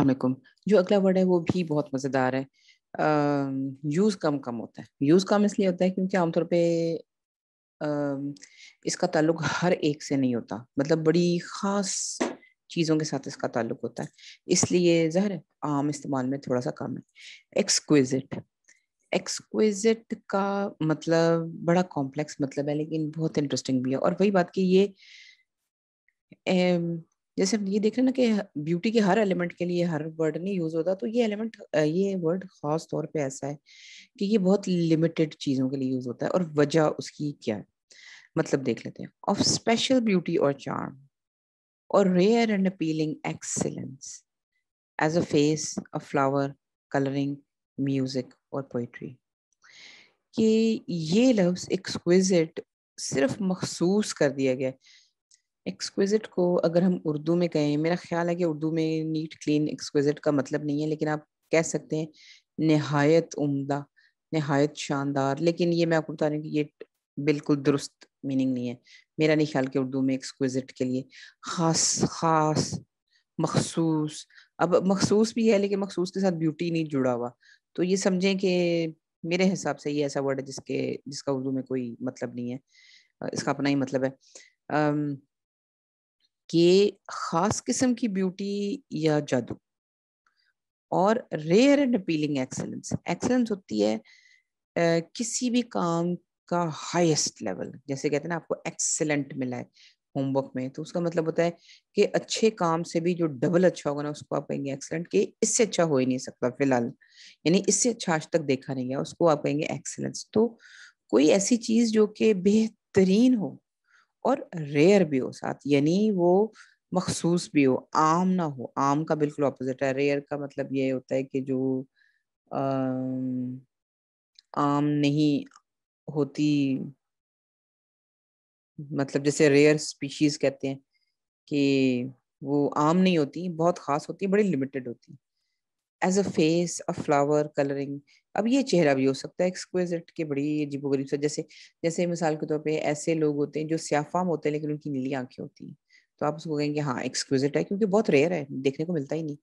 अलकुम जो अगला वर्ड है वो भी बहुत मज़ेदार है यूज़ कम कम होता है यूज़ कम इसलिए होता है क्योंकि आमतौर पर इसका ताल्लुक हर एक से नहीं होता मतलब बड़ी ख़ास चीज़ों के साथ इसका ताल्लुक होता है इसलिए जहर आम इस्तेमाल में थोड़ा सा कम है एक्सक्विजिट एक्सक्विजिट का मतलब बड़ा कॉम्प्लेक्स मतलब है लेकिन बहुत इंटरेस्टिंग भी है और वही बात कि ये जैसे हम ये देख रहे हैं ना कि ब्यूटी के हर एलिमेंट के लिए हर वर्ड नहीं यूज होता तो ये एलिमेंट ये वर्ड खास तौर पे ऐसा है कि ये बहुत लिमिटेड चीजों के लिए यूज होता है और वजह उसकी क्या है मतलब देख लेते हैं ऑफ स्पेशल ब्यूटी और चार्म और rare and appealing excellence as a face a flower colouring music और पोइट्री कि ये लफ्ज़ एक्सक्विजिट सिर्फ मखसूस कर दिया गया एक्सक्विजिट को अगर हम उर्दू में कहें मेरा ख्याल है कि उर्दू में नीट क्लीन एक्सक्विजिट का मतलब नहीं है लेकिन आप कह सकते हैं नहायत उम्दा नहायत शानदार लेकिन ये मैं आपको बता रही हूँ कि ये बिल्कुल दुरुस्त मीनिंग नहीं है मेरा नहीं ख्याल कि उर्दू में एक्सक्विजिट के लिए ख़ास ख़ास मखसूस अब मखसूस भी है लेकिन मखसूस के साथ ब्यूटी नहीं जुड़ा हुआ तो ये समझें कि मेरे हिसाब से ये ऐसा वर्ड है जिसके जिसका उर्दू में कोई मतलब नहीं है इसका अपना ही मतलब है कि खास किस्म की ब्यूटी या जादू और rare and appealing excellence excellence होती है आ, किसी भी काम का हाईएस्ट लेवल जैसे कहते हैं ना आपको एक्सेलेंट मिला है होमवर्क में तो उसका मतलब होता है कि अच्छे काम से भी जो डबल अच्छा होगा ना उसको आप कहेंगे एक्सेलेंट कि इससे अच्छा हो ही नहीं सकता फिलहाल यानी इससे अच्छा आज तक देखा नहीं गया उसको आप कहेंगे एक्सेलेंस तो कोई ऐसी चीज जो कि बेहतरीन हो और रेयर भी हो साथ यानी वो मखसूस भी हो आम ना हो आम का बिल्कुल अपोजिट है रेयर का मतलब ये होता है कि जो आम नहीं होती मतलब जैसे रेयर स्पीशीज कहते हैं कि वो आम नहीं होती बहुत खास होती है बड़ी लिमिटेड होती है as a face a flower colouring अब ये चेहरा भी हो सकता है एक्सक्विजिट के बड़ी अजीब गरीब सा जैसे जैसे मिसाल के तौर पे ऐसे लोग होते हैं जो स्याफाम होते हैं लेकिन उनकी नीली आंखें होती हैं तो आप उसको कहेंगे हाँ एक्सक्विजिट है क्योंकि बहुत रेयर है देखने को मिलता ही नहीं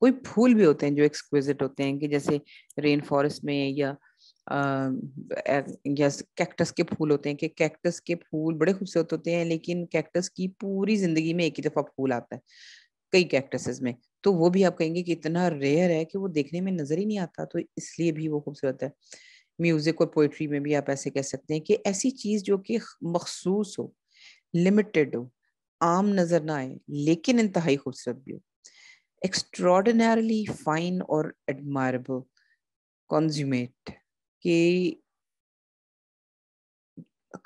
कोई फूल भी होते हैं जो एक्सक्विजिट होते हैं कि जैसे रेन फॉरेस्ट में या या कैक्टस के फूल होते हैं कि कैक्टस के फूल बड़े खूबसूरत होते हैं लेकिन कैक्टस की पूरी जिंदगी में एक ही दफा फूल आता है कई कैक्टसेस में तो वो भी आप कहेंगे कि इतना रेयर है कि वो देखने में नजर ही नहीं आता तो इसलिए भी वो खूबसूरत है म्यूजिक और पोइट्री में भी आप ऐसे कह सकते हैं कि ऐसी चीज जो कि मखसूस हो लिमिटेड हो आम नजर ना आए लेकिन इंतहाई खूबसूरत भी हो एक्स्ट्रॉडनरली फाइन और एडमायरेबल कॉन्ज्यूमेट कि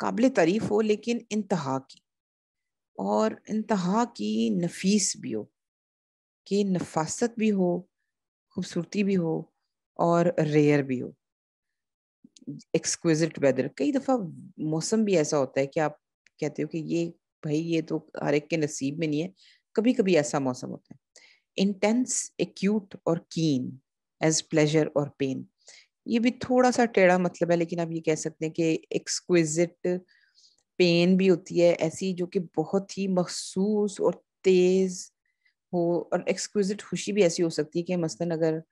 काबिल तारीफ हो लेकिन इंतहा की और इंतहा की नफीस भी हो कि नफासत भी हो खूबसूरती भी हो और रेयर भी हो एक्सक्विजिट वेदर कई दफ़ा मौसम भी ऐसा होता है कि आप कहते हो कि ये भाई ये तो हर एक के नसीब में नहीं है कभी कभी ऐसा मौसम होता है इंटेंस एक्यूट और कीन एज प्लेजर और पेन ये भी थोड़ा सा टेढ़ा मतलब है लेकिन आप ये कह सकते हैं कि एक्सक्विजिट पेन भी होती है ऐसी जो कि बहुत ही मखसूस और तेज हो और एक्सक्विजिट खुशी भी ऐसी हो सकती है कि मसलन अगर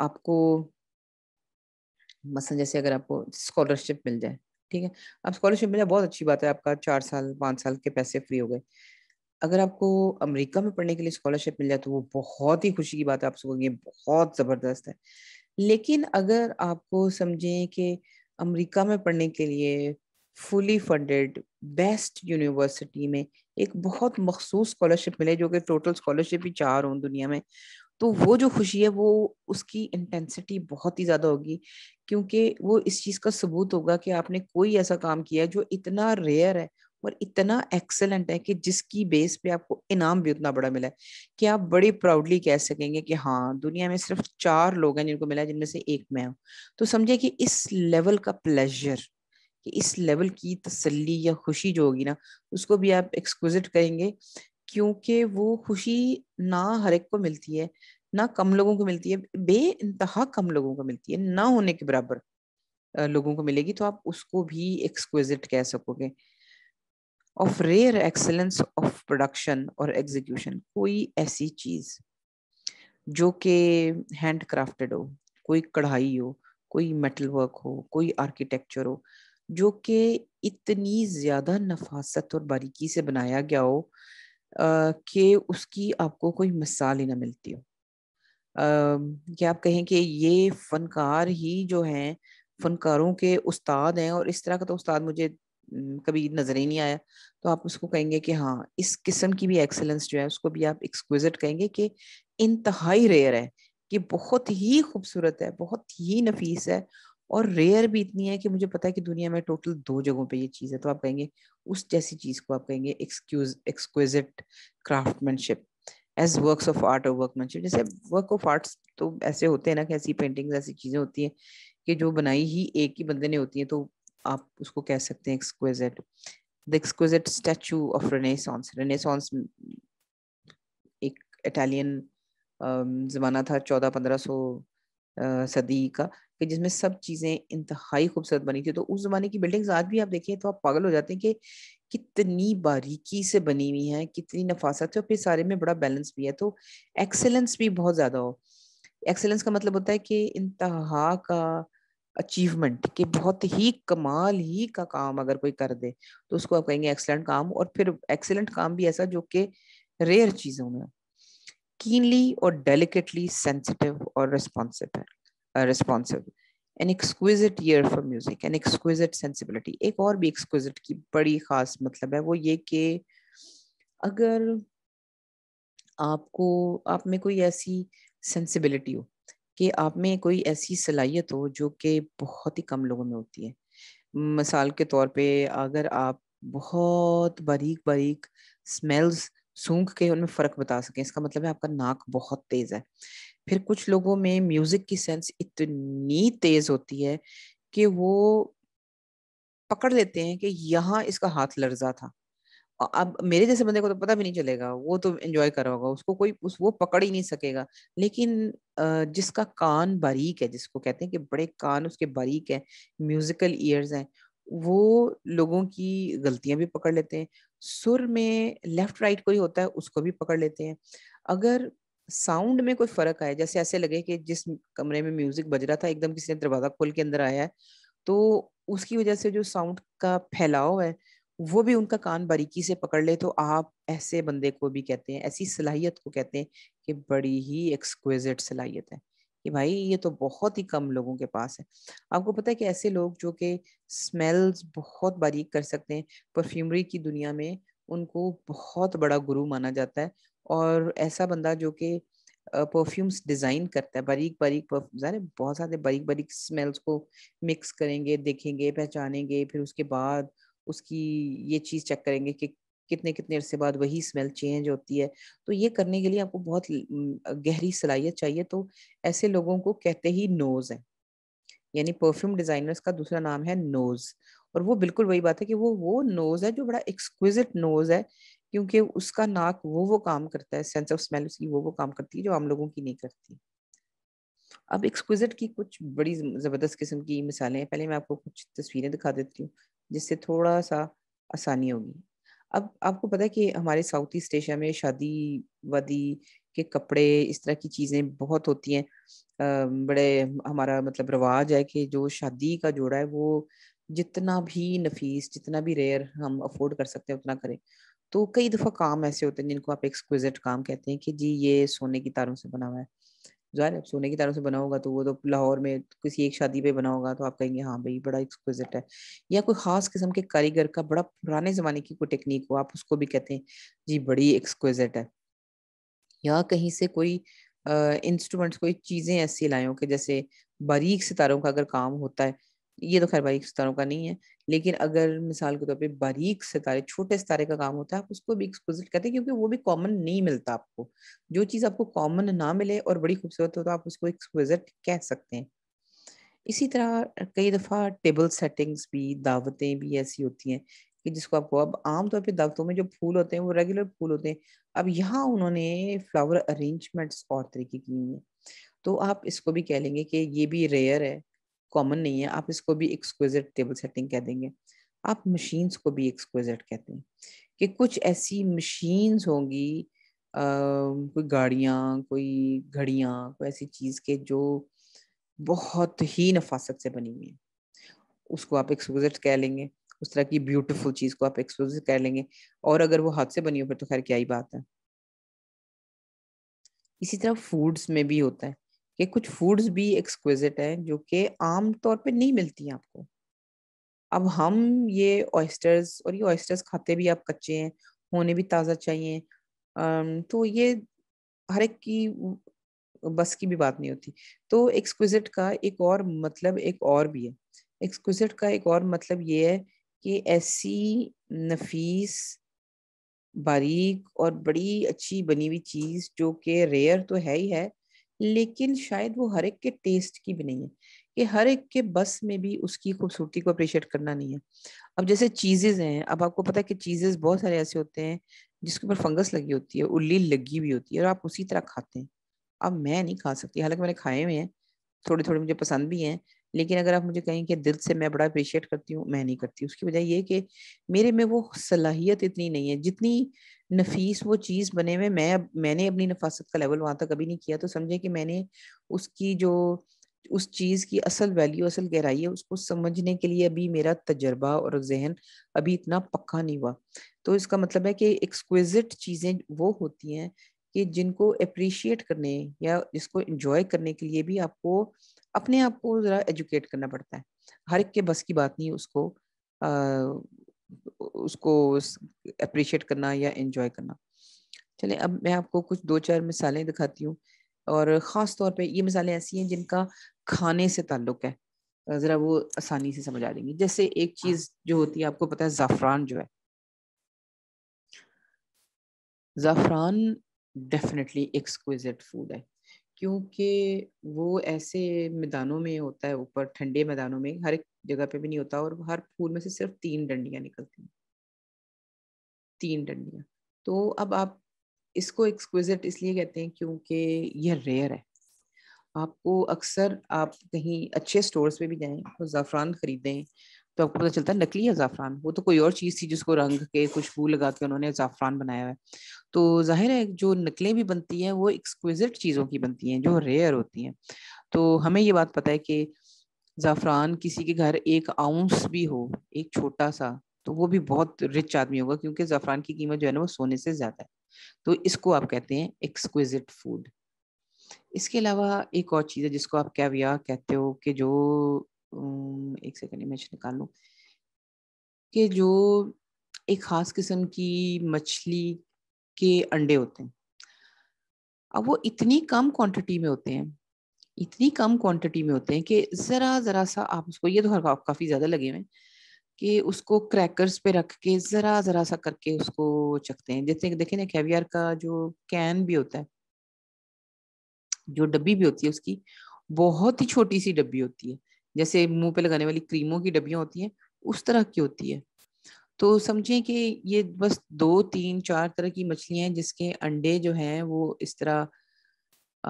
आपको मसलन जैसे अगर आपको स्कॉलरशिप मिल जाए ठीक है अब स्कॉलरशिप मिल जाए बहुत अच्छी बात है आपका चार साल पाँच साल के पैसे फ्री हो गए अगर आपको अमेरिका में पढ़ने के लिए स्कॉलरशिप मिल जाए तो वो बहुत ही खुशी की बात है आप सोचेंगे बहुत ज़बरदस्त है लेकिन अगर आपको समझें कि अमेरिका में पढ़ने के लिए फुली फंडेड बेस्ट यूनिवर्सिटी में एक बहुत मखसूस स्कॉलरशिप मिले जो कि टोटल स्कॉलरशिप ही चार हों दुनिया में तो वो जो खुशी है वो उसकी इंटेंसिटी बहुत ही ज़्यादा होगी क्योंकि वो इस चीज़ का सबूत होगा कि आपने कोई ऐसा काम किया जो इतना रेयर है और इतना एक्सेलेंट है कि जिसकी बेस पे आपको इनाम भी उतना बड़ा मिला है कि आप बड़े प्राउडली कह सकेंगे कि हाँ दुनिया में सिर्फ चार लोग हैं जिनको मिला है जिनमें से एक मैं हूँ तो समझे कि इस लेवल का प्लेजर कि इस लेवल की तसल्ली या खुशी जो होगी ना उसको भी आप एक्सक्विजिट करेंगे क्योंकि वो खुशी ना हर एक को मिलती है ना कम लोगों को मिलती है बे इंतहा कम लोगों को मिलती है ना होने के बराबर लोगों को मिलेगी तो आप उसको भी एक्सक्विजिट कह सकोगे of rare excellence of production और एग्जीक्यूशन कोई ऐसी चीज जो कि हैंड क्राफ्टेड हो कोई कढ़ाई हो कोई मेटल वर्क हो कोई आर्किटेक्चर हो जो कि इतनी ज़्यादा नफासत और बारीकी से बनाया गया हो कि उसकी आपको कोई मिसाल ही ना मिलती हो क्या आप कहें कि ये फ़नकार ही जो हैं फ़नकारों के उस्ताद हैं और इस तरह का तो उस्ताद मुझे कभी नज़र ही नहीं आया तो आप उसको कहेंगे कि हाँ इस किस्म की भी एक्सेलेंस जो है उसको भी आप एक्सक्विजिट कहेंगे कि इंतहाई रेयर है कि बहुत ही खूबसूरत है बहुत ही नफीस है और रेयर भी इतनी है कि मुझे पता है कि दुनिया में टोटल दो जगहों पे ये चीज़ है तो आप कहेंगे उस जैसी चीज़ को आप कहेंगे excuse exquisite craftsmanship as works of art और वर्कमैनशिप जैसे वर्क ऑफ आर्ट्स तो ऐसे होते हैं ना कि ऐसी पेंटिंग्स ऐसी चीज़ें होती हैं कि जो बनाई ही एक ही बंदे ने होती हैं तो आप उसको कह सकते हैं exquisite the exquisite statue of renaissance renaissance एक इटालियन ज़माना था चौदह पंद्रह सौ सदी का कि जिसमें सब चीज़ें इंतहाई खूबसूरत बनी थी तो उस ज़माने की बिल्डिंग्स आज भी आप देखें तो आप पागल हो जाते हैं कि कितनी बारीकी से बनी हुई है कितनी नफासत है और फिर सारे में बड़ा बैलेंस भी है तो एक्सेलेंस भी बहुत ज़्यादा हो एक्सेलेंस का मतलब होता है कि इंतहा का अचीवमेंट कि बहुत ही कमाल ही का काम अगर कोई कर दे तो उसको आप कहेंगे एक्सेलेंट काम और फिर एक्सेलेंट काम भी ऐसा जो कि रेयर चीज़ों में हो keenly or delicately sensitive or responsive uh, responsive an exquisite ear for music an exquisite sensibility ek aur bhi exquisite की बड़ी खास मतलब है वो ये कि अगर आपको आप में कोई ऐसी सेंसिबिलिटी हो कि आप में कोई ऐसी सलाहियत हो जो कि बहुत ही कम लोगों में होती है मिसाल के तौर पे अगर आप बहुत बारीक बारीक स्मेल्स सूंघ के उनमें फर्क बता सकें इसका मतलब है आपका नाक बहुत तेज है फिर कुछ लोगों में म्यूजिक की सेंस इतनी तेज होती है कि वो पकड़ लेते हैं कि यहाँ इसका हाथ लर्जा था अब मेरे जैसे बंदे को तो पता भी नहीं चलेगा वो तो एंजॉय कर होगा उसको कोई उस वो पकड़ ही नहीं सकेगा लेकिन जिसका कान बारीक है जिसको कहते हैं कि बड़े कान उसके बारीक है म्यूजिकल ईयर्स हैं वो लोगों की गलतियां भी पकड़ लेते हैं सुर में लेफ्ट राइट कोई होता है उसको भी पकड़ लेते हैं अगर साउंड में कोई फर्क आए जैसे ऐसे लगे कि जिस कमरे में म्यूजिक बज रहा था एकदम किसी ने दरवाजा खोल के अंदर आया है तो उसकी वजह से जो साउंड का फैलाव है वो भी उनका कान बारीकी से पकड़ ले तो आप ऐसे बंदे को भी कहते हैं ऐसी सलाहियत को कहते हैं कि बड़ी ही एक्सक्विजिट सलाहियत है कि भाई ये तो बहुत ही कम लोगों के पास है आपको पता है कि ऐसे लोग जो कि स्मेल्स बहुत बारीक कर सकते हैं परफ्यूमरी की दुनिया में उनको बहुत बड़ा गुरु माना जाता है और ऐसा बंदा जो कि परफ्यूम्स डिज़ाइन करता है बारीक बारीक परफ्यूम्स बहुत सारे बारीक बारीक स्मेल्स को मिक्स करेंगे देखेंगे पहचानेंगे फिर उसके बाद उसकी ये चीज़ चेक करेंगे कि कितने कितने अरसे बाद वही स्मेल चेंज होती है तो ये करने के लिए आपको बहुत गहरी सलाहियत चाहिए तो ऐसे लोगों को कहते ही नोज है यानी परफ्यूम डिजाइनर्स का दूसरा नाम है नोज और वो बिल्कुल वही बात है कि वो वो नोज है जो बड़ा एक्सक्विजिट नोज है क्योंकि उसका नाक वो वो काम करता है सेंस ऑफ स्मेल उसकी वो वो काम करती है जो आम लोगों की नहीं करती अब एक्सक्विजिट की कुछ बड़ी ज़बरदस्त किस्म की मिसालें हैं पहले मैं आपको कुछ तस्वीरें दिखा देती हूँ जिससे थोड़ा सा आसानी होगी अब आपको पता है कि हमारे साउथ ईस्ट एशिया में शादी वादी के कपड़े इस तरह की चीज़ें बहुत होती हैं बड़े हमारा मतलब रवाज है कि जो शादी का जोड़ा है वो जितना भी नफीस जितना भी रेयर हम अफोर्ड कर सकते हैं उतना करें तो कई दफ़ा काम ऐसे होते हैं जिनको आप एक्सक्विजिट काम कहते हैं कि जी ये सोने की तारों से बना हुआ है जाहिर है सोने की तारों से बना होगा तो वो तो लाहौर में किसी एक शादी पे बना होगा तो आप कहेंगे हाँ भाई बड़ा एक्सक्विजिट है या कोई ख़ास किस्म के कारीगर का बड़ा पुराने ज़माने की कोई टेक्निक हो आप उसको भी कहते हैं जी बड़ी एक्सक्विजिट है या कहीं से कोई इंस्ट्रूमेंट्स कोई चीज़ें ऐसी लाए हो कि जैसे बारीक सितारों का अगर काम होता है ये तो खैर बारीक सितारों का नहीं है लेकिन अगर मिसाल के तौर पर बारीक सितारे छोटे सितारे का काम होता है आप उसको भी एक्सपोजिट करते हैं क्योंकि वो भी कॉमन नहीं मिलता आपको जो चीज़ आपको कॉमन ना मिले और बड़ी खूबसूरत हो तो आप उसको एक्सपोजिट कह सकते हैं इसी तरह कई दफ़ा टेबल सेटिंग्स भी दावतें भी ऐसी होती हैं कि जिसको आपको अब आमतौर पर दावतों में जो फूल होते हैं वो रेगुलर फूल होते हैं अब यहाँ उन्होंने फ्लावर अरेंजमेंट्स और तरीके की हुई हैं तो आप इसको भी कह लेंगे कि ये भी रेयर है कॉमन नहीं है आप इसको भी एक्सक्विजिट टेबल सेटिंग कह देंगे आप मशीन्स को भी एक्सक्विजिट कहते हैं कि कुछ ऐसी मशीन्स होंगी आ, कोई गाड़ियाँ कोई घड़ियाँ कोई ऐसी चीज़ के जो बहुत ही नफासत से बनी हुई है उसको आप एक्सक्विजिट कह लेंगे उस तरह की ब्यूटीफुल चीज़ को आप एक्सक्विजिट कह लेंगे और अगर वो हाथ से बनी हो फिर तो खैर क्या ही बात है इसी तरह फूड्स में भी होता है कि कुछ फूड्स भी एक्सक्विजिट हैं जो कि आम तौर पे नहीं मिलती हैं आपको अब हम ये ऑयस्टर्स और ये ऑयस्टर्स खाते भी आप कच्चे हैं होने भी ताज़ा चाहिए तो ये हर एक की बस की भी बात नहीं होती तो एक्सक्विजिट का एक और मतलब एक और भी है एक्सक्विजिट का एक और मतलब ये है कि ऐसी नफीस बारीक और बड़ी अच्छी बनी हुई चीज़ जो कि रेयर तो है ही है लेकिन शायद वो हर एक के टेस्ट की भी नहीं है कि हर एक के बस में भी उसकी खूबसूरती को अप्रिशिएट करना नहीं है अब जैसे चीजेज हैं अब आपको पता है कि चीजेज बहुत सारे ऐसे होते हैं जिसके ऊपर फंगस लगी होती है उल्ली लगी हुई होती है और आप उसी तरह खाते हैं अब मैं नहीं खा सकती हालांकि मैंने खाए हुए हैं थोड़े थोड़े मुझे पसंद भी हैं लेकिन अगर आप मुझे कहें कि दिल से मैं बड़ा अप्रिशिएट करती हूँ मैं नहीं करती उसकी वजह यह कि मेरे में वो सलाहियत इतनी नहीं है जितनी नफीस वो चीज़ बने हुए मैं मैंने अपनी नफासत का लेवल वहाँ तक कभी नहीं किया तो समझे कि मैंने उसकी जो उस चीज़ की असल वैल्यू असल गहराई है उसको समझने के लिए अभी मेरा तजर्बा और जहन अभी इतना पक्का नहीं हुआ तो इसका मतलब है कि एक्सक्विजिट चीज़ें वो होती हैं कि जिनको अप्रिशिएट करने या जिसको इंजॉय करने के लिए भी आपको अपने आप को ज़रा एजुकेट करना पड़ता है हर एक के बस की बात नहीं उसको उसको अप्रिशिएट करना या इन्जॉय करना चले अब मैं आपको कुछ दो चार मिसालें दिखाती हूँ और ख़ास तौर पे ये मिसालें ऐसी हैं जिनका खाने से ताल्लुक़ है ज़रा वो आसानी से समझ आ जाएंगी जैसे एक चीज़ जो होती है आपको पता है ज़ाफ़रान जो है ज़ाफ़रान डेफिनेटली एक्सक्विजिट फूड है क्योंकि वो ऐसे मैदानों में होता है ऊपर ठंडे मैदानों में हर एक जगह पे भी नहीं होता और हर फूल में से सिर्फ तीन डंडियां निकलती हैं तीन डंडियां तो अब आप इसको एक्सक्विजिट इसलिए कहते हैं क्योंकि यह रेयर है आपको अक्सर आप कहीं अच्छे स्टोर्स पे भी जाएं और ज़ाफ़रान ख़रीदें तो आपको पता चलता है नकली है ज़ाफ़रान वो तो कोई और चीज़ थी जिसको रंग के खुशबू लगा के उन्होंने ज़ाफ़रान बनाया है तो जाहिर है जो नकलें भी बनती हैं वो एक्सक्विजिट चीज़ों की बनती हैं जो रेयर होती हैं तो हमें ये बात पता है कि ज़ाफ़रान किसी के घर एक आउंस भी हो एक छोटा सा तो वो भी बहुत रिच आदमी होगा क्योंकि ज़ाफ़रान की कीमत जो है ना वो सोने से ज़्यादा है तो इसको आप कहते हैं एक्सक्विजिट फूड इसके अलावा एक और चीज़ है जिसको आप कैविया कहते हो कि जो एक सेकेंड इमेज निकाल लो कि जो एक ख़ास किस्म की मछली के अंडे होते हैं अब वो इतनी कम क्वांटिटी में होते हैं इतनी कम क्वांटिटी में होते हैं कि ज़रा ज़रा सा आप उसको ये तो हर काफ़ी ज़्यादा लगे हुए हैं कि उसको क्रैकर्स पे रख के ज़रा ज़रा सा करके उसको चखते हैं जैसे देखे ना कैवियर का जो कैन भी होता है जो डब्बी भी होती है उसकी बहुत ही छोटी सी डब्बी होती है जैसे मुंह पे लगाने वाली क्रीमों की डब्बियां होती हैं उस तरह की होती है तो समझिए कि ये बस दो तीन चार तरह की मछलियां हैं जिसके अंडे जो हैं वो इस तरह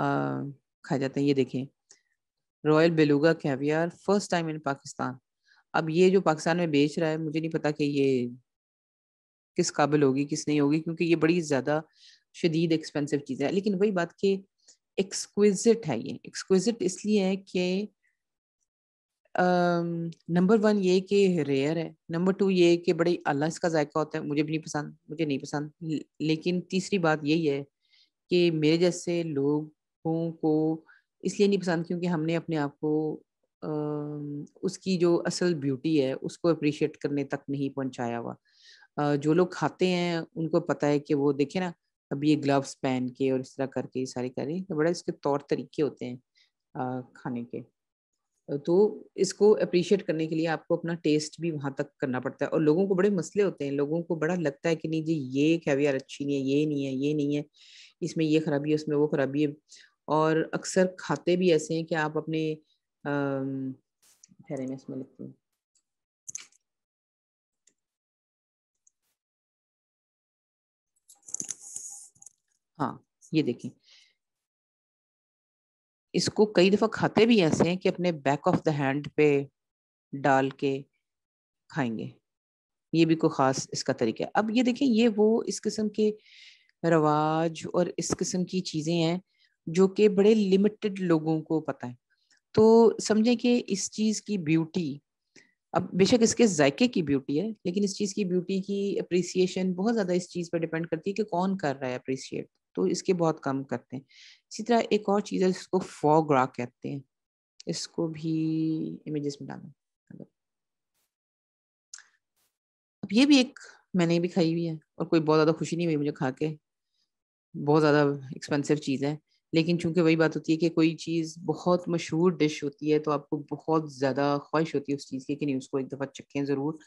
आ, खाए जाते हैं ये देखें royal beluga caviar first time in Pakistan अब ये जो पाकिस्तान में बेच रहा है मुझे नहीं पता कि ये किस काबिल होगी किस नहीं होगी क्योंकि ये बड़ी ज़्यादा शदीद एक्सपेंसिव चीज़ है लेकिन वही बात कि एक्सक्विजिट है ये एक्सक्विजिट इसलिए है कि नंबर वन ये कि रेयर है नंबर टू ये कि बड़े अल्लाह इसका जायका होता है मुझे भी नहीं पसंद मुझे नहीं पसंद लेकिन तीसरी बात यही है कि मेरे जैसे लोग लोगों को इसलिए नहीं पसंद क्योंकि हमने अपने आप को उसकी जो असल ब्यूटी है उसको अप्रिशिएट करने तक नहीं पहुंचाया हुआ जो लोग खाते हैं उनको पता है कि वो देखे ना अब ये ग्लव्स पहन के और इस तरह करके ये सारी करें तो बड़ा इसके तौर तरीके होते हैं खाने के तो इसको अप्रिशिएट करने के लिए आपको अपना टेस्ट भी वहाँ तक करना पड़ता है और लोगों को बड़े मसले होते हैं लोगों को बड़ा लगता है कि नहीं जी ये कैवियर अच्छी नहीं है ये नहीं है ये नहीं है इसमें ये खराबी है उसमें वो खराबी है और अक्सर खाते भी ऐसे हैं कि आप अपने ठहरे मैं इसमें लिखती हूँ हाँ ये देखें इसको कई दफ़ा खाते भी ऐसे हैं कि अपने बैक ऑफ द हैंड पे डाल के खाएंगे ये भी कोई ख़ास इसका तरीका है अब ये देखें ये वो इस किस्म के रवाज और इस किस्म की चीज़ें हैं जो कि बड़े लिमिटेड लोगों को पता है तो समझें कि इस चीज़ की ब्यूटी अब बेशक इसके जायके की ब्यूटी है लेकिन इस चीज़ की ब्यूटी की अप्रिसिएशन बहुत ज़्यादा इस चीज़ पर डिपेंड करती है कि कौन कर रहा है अप्रिसिएट तो इसके बहुत कम करते हैं इसी तरह एक और चीज़ है जिसको फॉग्रा कहते हैं इसको भी इमेजेस में डालें अब ये भी एक मैंने भी खाई हुई है और कोई बहुत ज़्यादा खुशी नहीं हुई मुझे खा के बहुत ज़्यादा एक्सपेंसिव चीज़ है लेकिन चूंकि वही बात होती है कि कोई चीज़ बहुत मशहूर डिश होती है तो आपको बहुत ज़्यादा ख्वाहिश होती है उस चीज़ की कि नहीं उसको एक दफ़ा चखें ज़रूर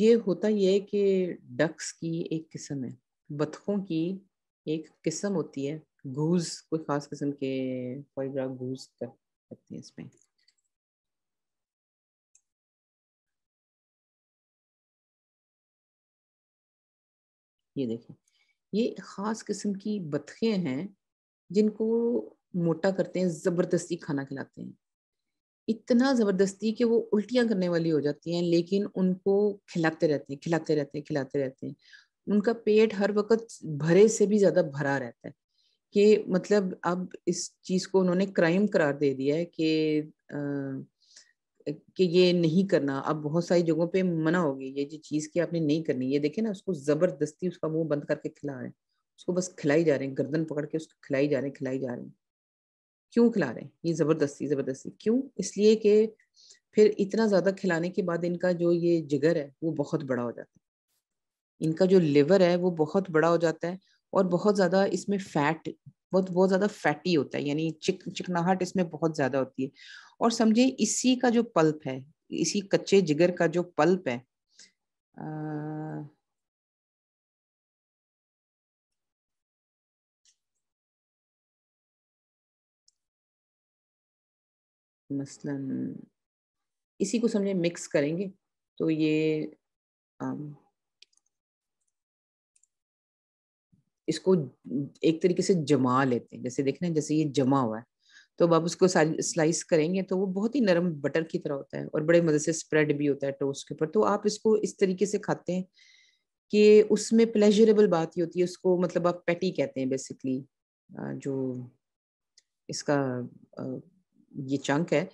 ये होता यह है कि डक्स की एक किस्म है बतखों की एक किस्म होती है घूस कोई ख़ास किस्म के फोटोग्राफ घूस कर सकते हैं इसमें ये देखिए ये ख़ास किस्म की बतखें हैं जिनको मोटा करते हैं ज़बरदस्ती खाना खिलाते हैं इतना ज़बरदस्ती कि वो उल्टियाँ करने वाली हो जाती हैं लेकिन उनको खिलाते रहते हैं खिलाते रहते हैं खिलाते रहते हैं उनका पेट हर वक्त भरे से भी ज़्यादा भरा रहता है कि मतलब अब इस चीज़ को उन्होंने क्राइम करार दे दिया है कि कि ये नहीं करना अब बहुत सारी जगहों पे मना होगी ये जो चीज़ की आपने नहीं करनी ये देखे ना उसको ज़बरदस्ती उसका मुंह बंद करके खिला रहे हैं उसको बस खिलाई जा रहे हैं गर्दन पकड़ के उसको खिलाई जा रहे हैं खिलाई जा रहे हैं क्यों खिला रहे हैं ये ज़बरदस्ती ज़बरदस्ती क्यों इसलिए कि फिर इतना ज़्यादा खिलाने के बाद इनका जो ये जिगर है वो बहुत बड़ा हो जाता है इनका जो लिवर है वो बहुत बड़ा हो जाता है और बहुत ज़्यादा इसमें फैट बहुत बहुत ज्यादा फैटी होता है यानी चिक चिकनाहट इसमें बहुत ज्यादा होती है और समझे इसी का जो पल्प है इसी कच्चे जिगर का जो पल्प है आ... मसलन इसी को समझे मिक्स करेंगे तो ये इसको एक तरीके से जमा लेते हैं जैसे देख रहे हैं जैसे ये जमा हुआ है तो अब आप उसको स्लाइस करेंगे तो वो बहुत ही नरम बटर की तरह होता है और बड़े मज़े से स्प्रेड भी होता है टोस्ट के ऊपर तो आप इसको इस तरीके से खाते हैं कि उसमें प्लेजरेबल बात ही होती है उसको मतलब आप पैटी कहते हैं बेसिकली जो इसका ये चंक है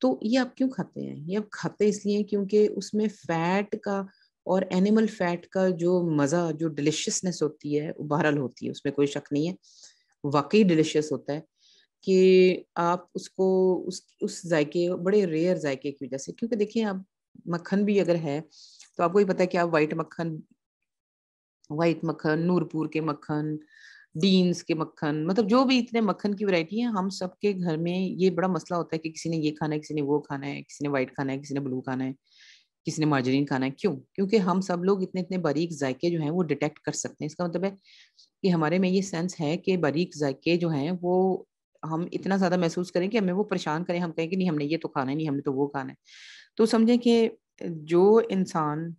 तो ये आप क्यों खाते हैं ये आप खाते इसलिए क्योंकि उसमें फैट का और एनिमल फैट का जो मज़ा जो डिलिशियसनेस होती है वो होती है उसमें कोई शक नहीं है वाकई डिलिशियस होता है कि आप उसको उस उस जायके बड़े रेयर जायके की वजह से क्योंकि देखिए आप मक्खन भी अगर है तो आपको ही पता है कि आप वाइट मक्खन वाइट मक्खन नूरपुर के मक्खन डीन्स के मक्खन मतलब जो भी इतने मक्खन की वैरायटी है हम सबके घर में ये बड़ा मसला होता है कि किसी ने ये खाना है किसी ने वो खाना है किसी ने वाइट खाना है किसी ने ब्लू खाना है किसी ने मार्जरीन खाना है क्यों क्योंकि हम सब लोग इतने इतने बारीक जायके जो हैं वो डिटेक्ट कर सकते हैं इसका मतलब है कि हमारे में ये सेंस है कि बारीक जायके जो हैं वो हम इतना ज़्यादा महसूस करें कि हमें वो परेशान करें हम कहें कि नहीं हमने ये तो खाना है नहीं हमने तो वो खाना है तो समझें कि जो इंसान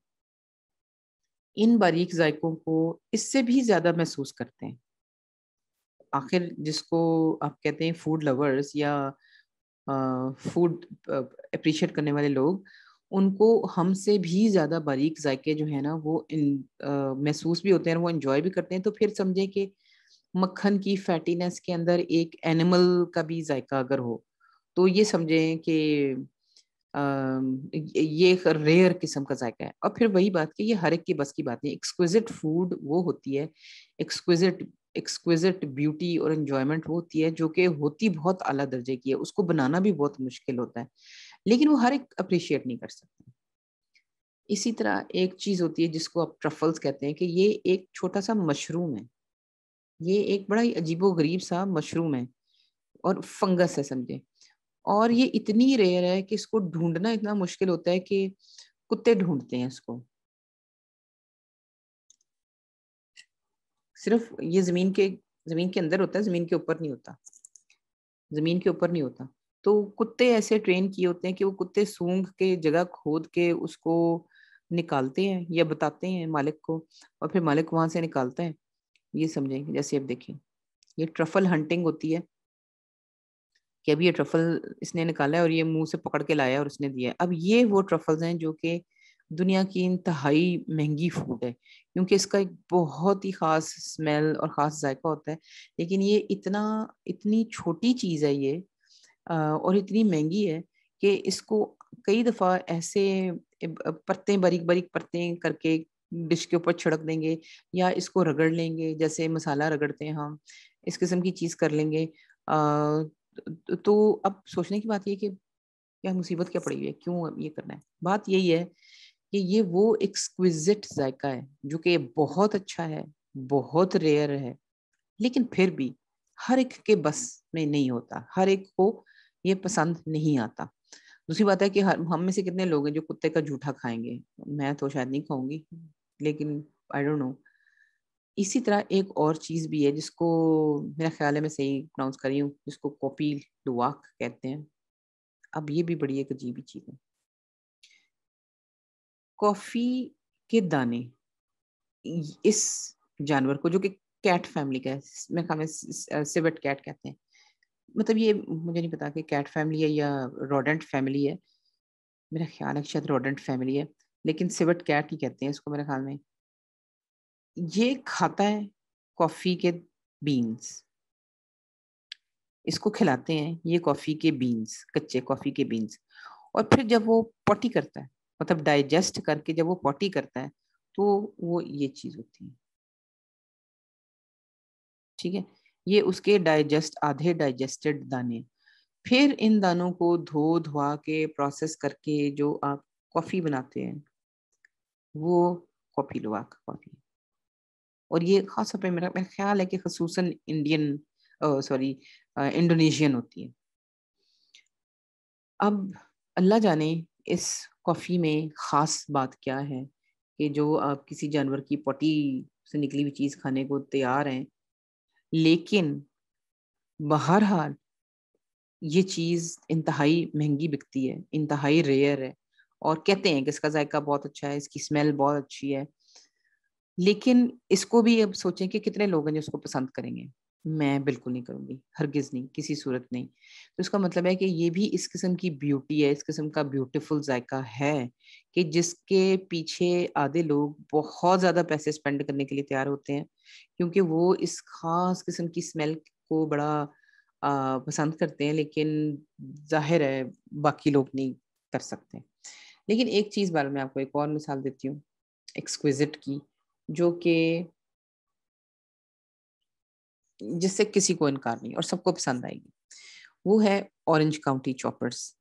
इन बारीक जायकों को इससे भी ज़्यादा महसूस करते हैं आखिर जिसको आप कहते हैं फूड लवर्स या फूड अप्रिशिएट करने वाले लोग उनको हमसे भी ज़्यादा बारीक जायके जो है ना वो महसूस भी होते हैं वो इंजॉय भी करते हैं तो फिर समझें कि मक्खन की फैटीनेस के अंदर एक एनिमल का भी जायका अगर हो तो ये समझें कि ये एक रेयर किस्म का जायका है और फिर वही बात कि ये हर एक की बस की बात नहीं एक्सक्विजिट फूड वो होती है एक्सक्विजिट एक्सक्विजिट ब्यूटी और इन्जॉयमेंट वो होती है जो कि होती बहुत अला दर्जे की है उसको बनाना भी बहुत मुश्किल होता है लेकिन वो हर एक अप्रिशिएट नहीं कर सकते इसी तरह एक चीज़ होती है जिसको आप ट्रफल्स कहते हैं कि ये एक छोटा सा मशरूम है ये एक बड़ा ही अजीबो गरीब सा मशरूम है और फंगस है समझे और ये इतनी रेयर है कि इसको ढूंढना इतना मुश्किल होता है कि कुत्ते ढूंढते हैं इसको सिर्फ ये ज़मीन के ज़मीन के अंदर होता है ज़मीन के ऊपर नहीं होता ज़मीन के ऊपर नहीं होता तो कुत्ते ऐसे ट्रेन किए होते हैं कि वो कुत्ते सूंघ के जगह खोद के उसको निकालते हैं या बताते हैं मालिक को और फिर मालिक वहां से निकालते हैं ये समझेंगे जैसे आप देखें ये ट्रफल हंटिंग होती है कि अभी ये ट्रफल इसने निकाला है और ये मुंह से पकड़ के लाया और उसने दिया अब ये वो ट्रफल्स हैं जो कि दुनिया की इंतहाई महंगी फूड है क्योंकि इसका एक बहुत ही ख़ास स्मेल और ख़ास जायका होता है लेकिन ये इतना इतनी छोटी चीज़ है ये और इतनी महंगी है कि इसको कई दफ़ा ऐसे परते बारीक बारीक परतें करके डिश के ऊपर छिड़क देंगे या इसको रगड़ लेंगे जैसे मसाला रगड़ते हैं हम इस किस्म की चीज़ कर लेंगे आ, तो, तो अब सोचने की बात यह कि क्या मुसीबत क्या पड़ी हुई है क्यों ये करना है बात यही है कि ये वो एक्सक्विजिट जायका है जो कि बहुत अच्छा है बहुत रेयर है लेकिन फिर भी हर एक के बस में नहीं होता हर एक को ये पसंद नहीं आता दूसरी बात है कि हम में से कितने लोग हैं जो कुत्ते का जूठा खाएंगे मैं तो शायद नहीं खाऊंगी लेकिन आई डोंट नो इसी तरह एक और चीज़ भी है जिसको मेरा ख्याल है मैं सही प्रोनाउंस कर रही हूँ जिसको कॉपी लुवाक कहते हैं अब ये भी बड़ी एक अजीब चीज़ है कॉफ़ी के दाने इस जानवर को जो कि कैट फैमिली का है मेरे ख्याल में सिवेट कैट कहते हैं मतलब ये मुझे नहीं पता कि कैट फैमिली है या रोडेंट फैमिली है मेरा ख्याल है शायद रोडेंट फैमिली है लेकिन सिवट कैट ही कहते हैं इसको मेरे ख्याल में ये खाता है कॉफ़ी के बीन्स इसको खिलाते हैं ये कॉफ़ी के बीन्स कच्चे कॉफ़ी के बीन्स और फिर जब वो पॉटी करता है मतलब डाइजेस्ट करके जब वो पॉटी करता है तो वो ये चीज़ होती है ठीक है ये उसके डाइजेस्ट आधे डाइजेस्टेड दाने फिर इन दानों को धो धुआ के प्रोसेस करके जो आप कॉफ़ी बनाते हैं वो कॉफ़ी लवाक कॉफ़ी और ये ख़ास तौर पर मेरा मेरा ख्याल है कि खसूस इंडियन सॉरी इंडोनेशियन होती है अब अल्लाह जाने इस कॉफ़ी में ख़ास बात क्या है कि जो आप किसी जानवर की पोटी से निकली हुई चीज़ खाने को तैयार हैं लेकिन बहरहाल ये चीज़ इंतहाई महंगी बिकती है इंतहाई रेयर है और कहते हैं कि इसका जायका बहुत अच्छा है इसकी स्मेल बहुत अच्छी है लेकिन इसको भी अब सोचें कि कितने लोग हैं जो इसको पसंद करेंगे मैं बिल्कुल नहीं करूँगी हरगिज नहीं किसी सूरत नहीं तो इसका मतलब है कि ये भी इस किस्म की ब्यूटी है इस किस्म का ब्यूटीफुल जायका है कि जिसके पीछे आधे लोग बहुत ज़्यादा पैसे स्पेंड करने के लिए तैयार होते हैं क्योंकि वो इस खास किस्म की स्मेल को बड़ा आ, पसंद करते हैं लेकिन जाहिर है बाकी लोग नहीं कर सकते लेकिन एक चीज़ बारे में आपको एक और मिसाल देती हूँ एक्सक्विजिट की जो कि जिससे किसी को इनकार नहीं और सबको पसंद आएगी वो है ऑरेंज काउंटी चॉपर्स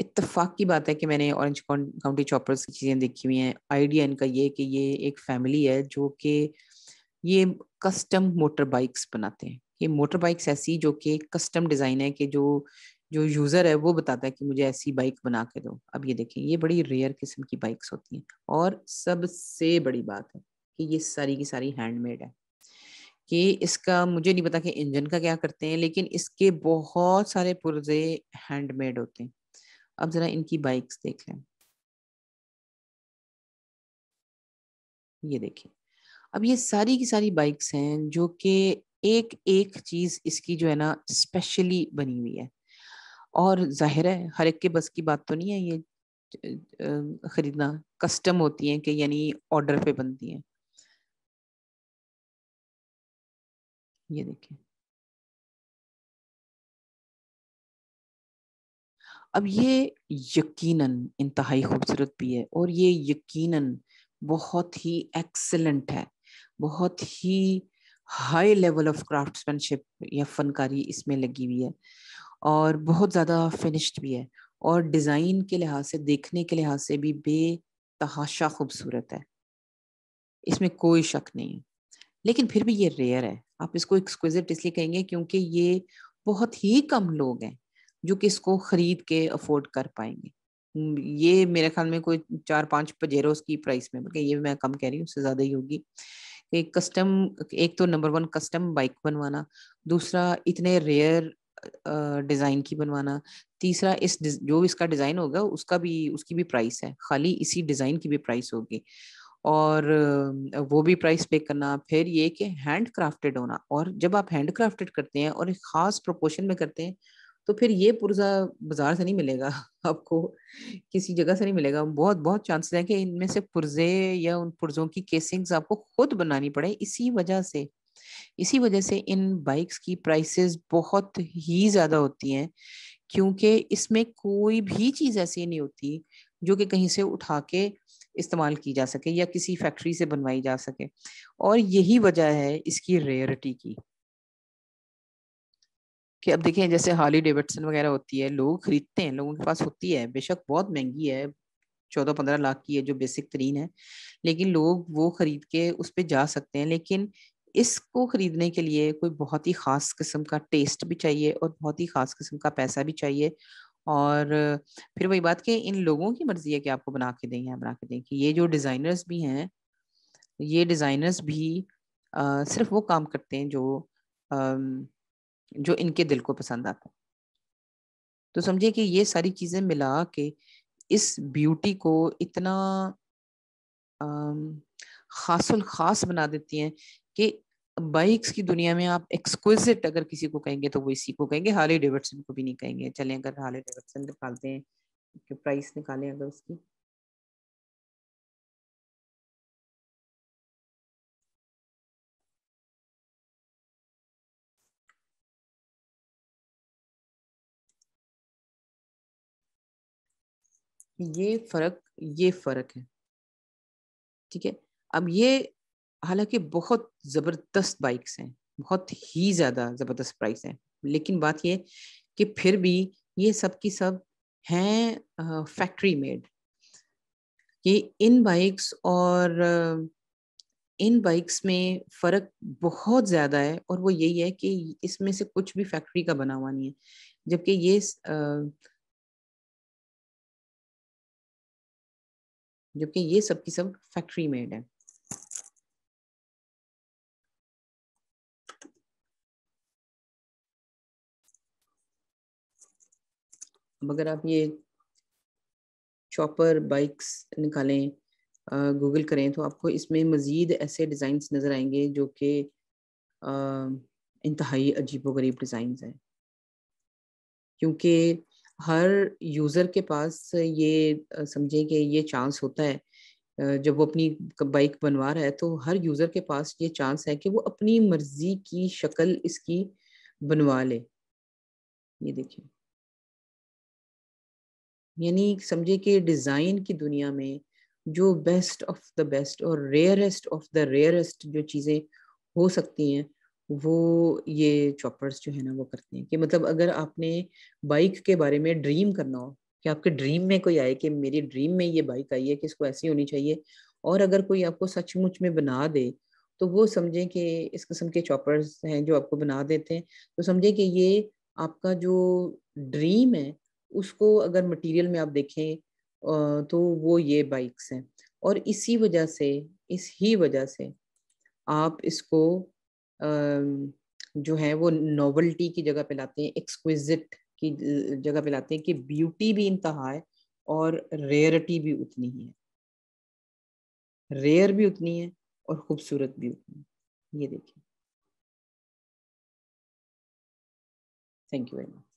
इतफाक की बात है कि मैंने ऑरेंज काउंटी चॉपर्स की चीज़ें देखी हुई हैं आइडिया इनका ये कि ये एक फैमिली है जो कि ये कस्टम मोटर बाइक्स बनाते हैं ये मोटर बाइक्स ऐसी जो कि कस्टम डिज़ाइन है कि जो जो यूज़र है वो बताता है कि मुझे ऐसी बाइक बना के दो अब ये देखें ये बड़ी रेयर किस्म की बाइक्स होती हैं और सबसे बड़ी बात है कि ये सारी की सारी हैंडमेड है कि इसका मुझे नहीं पता कि इंजन का क्या करते हैं लेकिन इसके बहुत सारे पुर्जे हैंडमेड होते हैं अब ज़रा इनकी बाइक्स देख लें ये देखिए अब ये सारी की सारी बाइक्स हैं जो कि एक एक चीज़ इसकी जो है ना स्पेशली बनी हुई है और जाहिर है हर एक के बस की बात तो नहीं है ये ख़रीदना कस्टम होती है कि यानी ऑर्डर पे बनती हैं ये देखें अब ये यकीनन इंतहाई खूबसूरत भी है और ये यकीनन बहुत ही एक्सेलेंट है बहुत ही हाई लेवल ऑफ क्राफ्ट्समैनशिप या फनकारी इसमें लगी हुई है और बहुत ज़्यादा फिनिश्ड भी है और डिज़ाइन के लिहाज से देखने के लिहाज से भी बेतहाशा खूबसूरत है इसमें कोई शक नहीं है लेकिन फिर भी ये रेयर है आप इसको एक्सक्विजिट इसलिए कहेंगे क्योंकि ये बहुत ही कम लोग हैं जो कि इसको खरीद के अफोर्ड कर पाएंगे ये मेरे ख्याल में कोई चार पांच पजेरोस की प्राइस में बल्कि ये मैं कम कह रही हूँ उससे ज़्यादा ही होगी एक कस्टम एक तो नंबर वन कस्टम बाइक बनवाना दूसरा इतने रेयर डिज़ाइन की बनवाना तीसरा इस जो इसका डिज़ाइन होगा उसका भी उसकी भी प्राइस है खाली इसी डिज़ाइन की भी प्राइस होगी और वो भी प्राइस पे करना फिर ये कि हैंड क्राफ्टेड होना और जब आप हैंड क्राफ्टेड करते हैं और एक ख़ास प्रोपोर्शन में करते हैं तो फिर ये पुर्जा बाज़ार से नहीं मिलेगा आपको किसी जगह से नहीं मिलेगा बहुत बहुत चांसेस हैं कि इनमें से पुर्जे या उन पुर्जों की केसिंग्स आपको खुद बनानी पड़े इसी वजह से इसी वजह से इन बाइक्स की प्राइसेस बहुत ही ज़्यादा होती हैं क्योंकि इसमें कोई भी चीज़ ऐसी नहीं होती जो कि कहीं से उठा के इस्तेमाल की जा सके या किसी फैक्ट्री से बनवाई जा सके और यही वजह है इसकी रेयरिटी की कि अब देखें जैसे हाली डेविडसन वगैरह होती है लोग खरीदते हैं लोगों के पास होती है बेशक बहुत महंगी है चौदह पंद्रह लाख की है जो बेसिक तरीन है लेकिन लोग वो खरीद के उस पर जा सकते हैं लेकिन इसको खरीदने के लिए कोई बहुत ही ख़ास किस्म का टेस्ट भी चाहिए और बहुत ही ख़ास किस्म का पैसा भी चाहिए और फिर वही बात कि इन लोगों की मर्जी है कि आपको बना के दें या बना के दें कि ये जो डिज़ाइनर्स भी हैं ये डिज़ाइनर्स भी आ, सिर्फ वो काम करते हैं जो आ, जो इनके दिल को पसंद आता है तो समझिए कि ये सारी चीज़ें मिला के इस ब्यूटी को इतना खासल खास बना देती हैं कि बाइक्स की दुनिया में आप एक्सक्विजिट अगर किसी को कहेंगे तो वो इसी को कहेंगे हाली डेविडसन को भी नहीं कहेंगे चलें अगर हाली डेविडसन निकालते हैं कि प्राइस निकालें अगर उसकी ये फर्क ये फर्क है ठीक है अब ये हालांकि बहुत ज़बरदस्त बाइक्स हैं बहुत ही ज़्यादा ज़बरदस्त प्राइस हैं लेकिन बात ये कि फिर भी ये सब की सब हैं फैक्ट्री मेड ये इन बाइक्स और इन बाइक्स में फ़र्क बहुत ज़्यादा है और वो यही है कि इसमें से कुछ भी फैक्ट्री का बना हुआ नहीं है जबकि ये जबकि ये सब की सब फैक्ट्री मेड है अब अगर आप ये शॉपर बाइक्स निकालें गूगल करें तो आपको इसमें मज़ीद ऐसे डिज़ाइंस नज़र आएंगे जो कि इंतहाई अजीब व गरीब डिज़ाइंस हैं क्योंकि हर यूज़र के पास ये समझें कि ये चांस होता है जब वो अपनी बाइक बनवा रहा है तो हर यूज़र के पास ये चांस है कि वो अपनी मर्ज़ी की शक्ल इसकी बनवा ले ये देखिए यानी समझे कि डिज़ाइन की दुनिया में जो बेस्ट ऑफ द बेस्ट और रेयरेस्ट ऑफ द रेयरेस्ट जो चीज़ें हो सकती हैं वो ये चॉपर्स जो है ना वो करते हैं कि मतलब अगर आपने बाइक के बारे में ड्रीम करना हो कि आपके ड्रीम में कोई आए कि मेरी ड्रीम में ये बाइक आई है कि इसको ऐसी होनी चाहिए और अगर कोई आपको सचमुच में बना दे तो वो समझें कि इस किस्म के चॉपर्स हैं जो आपको बना देते हैं तो समझें कि ये आपका जो ड्रीम है उसको अगर मटेरियल में आप देखें तो वो ये बाइक्स हैं और इसी वजह से इस ही वजह से आप इसको जो है वो नोवल्टी की जगह पे लाते हैं एक्सक्विजिट की जगह पे लाते हैं कि ब्यूटी भी इंतहा है और रेयरटी भी उतनी ही है रेयर भी उतनी है और खूबसूरत भी उतनी है ये देखिए थैंक यू वेरी मच